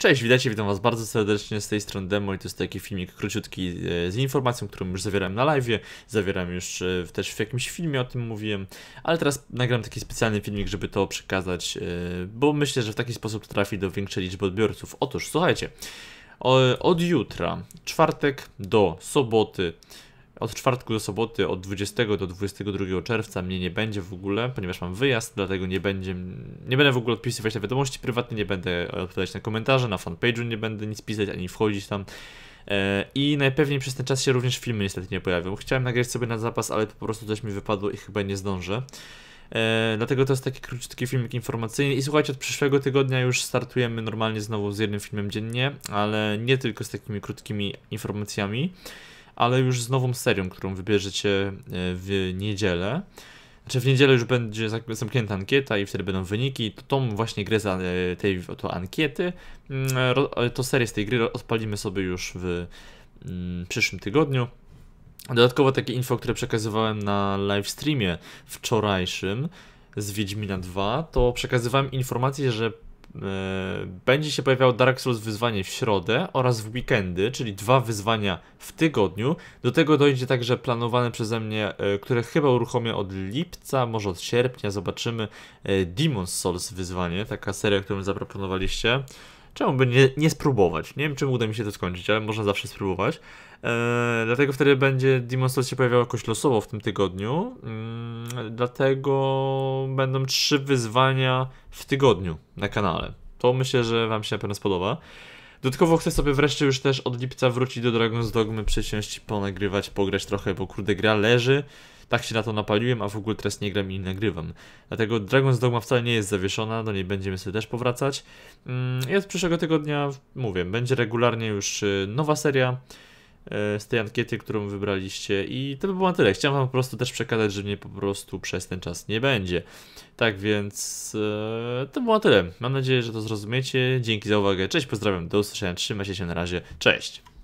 Cześć, witajcie, witam was bardzo serdecznie z tej strony Demo i to jest taki filmik króciutki e, z informacją, którą już zawierałem na live, zawieram już e, też w jakimś filmie o tym mówiłem, ale teraz nagram taki specjalny filmik, żeby to przekazać, e, bo myślę, że w taki sposób trafi do większej liczby odbiorców. Otóż, słuchajcie, od jutra, czwartek do soboty, od czwartku do soboty, od 20 do 22 czerwca mnie nie będzie w ogóle, ponieważ mam wyjazd, dlatego nie będzie, nie będę w ogóle odpisywać na wiadomości prywatne, nie będę odpowiadać na komentarze, na fanpage'u nie będę nic pisać ani wchodzić tam. E, I najpewniej przez ten czas się również filmy niestety nie pojawią. Chciałem nagrać sobie na zapas, ale po prostu coś mi wypadło i chyba nie zdążę. E, dlatego to jest taki króciutki filmik informacyjny i słuchajcie, od przyszłego tygodnia już startujemy normalnie znowu z jednym filmem dziennie, ale nie tylko z takimi krótkimi informacjami ale już z nową serią, którą wybierzecie e, w niedzielę. Znaczy w niedzielę już będzie zamknięta ankieta i wtedy będą wyniki. Tą właśnie grę z e, tej to ankiety, mm, e, to serię z tej gry odpalimy sobie już w mm, przyszłym tygodniu. Dodatkowo takie info, które przekazywałem na live streamie wczorajszym z Wiedźmina 2, to przekazywałem informację, że E, będzie się pojawiało Dark Souls wyzwanie w środę oraz w weekendy, czyli dwa wyzwania w tygodniu. Do tego dojdzie także planowane przeze mnie, e, które chyba uruchomię od lipca, może od sierpnia, zobaczymy e, Demon's Souls wyzwanie, taka seria, którą zaproponowaliście. Czemu by nie, nie spróbować? Nie wiem, czy uda mi się to skończyć, ale można zawsze spróbować. Eee, dlatego wtedy będzie Demon's Souls się pojawiał jakoś losowo w tym tygodniu. Eee, dlatego będą trzy wyzwania w tygodniu na kanale. To myślę, że Wam się na pewno spodoba. Dodatkowo chcę sobie wreszcie już też od lipca wrócić do Dragon's Dogmy, przysiąść, ponagrywać, pograć trochę, bo kurde gra leży. Tak się na to napaliłem, a w ogóle teraz nie gram i nie nagrywam. Dlatego Dragon's Dogma wcale nie jest zawieszona, do niej będziemy sobie też powracać. Mm, I od przyszłego tygodnia, mówię, będzie regularnie już y, nowa seria. E, z tej ankiety, którą wybraliście. I to by było na tyle. Chciałem wam po prostu też przekazać, że mnie po prostu przez ten czas nie będzie. Tak więc e, to było na tyle. Mam nadzieję, że to zrozumiecie. Dzięki za uwagę. Cześć, pozdrawiam. Do usłyszenia. Trzymajcie się na razie. Cześć.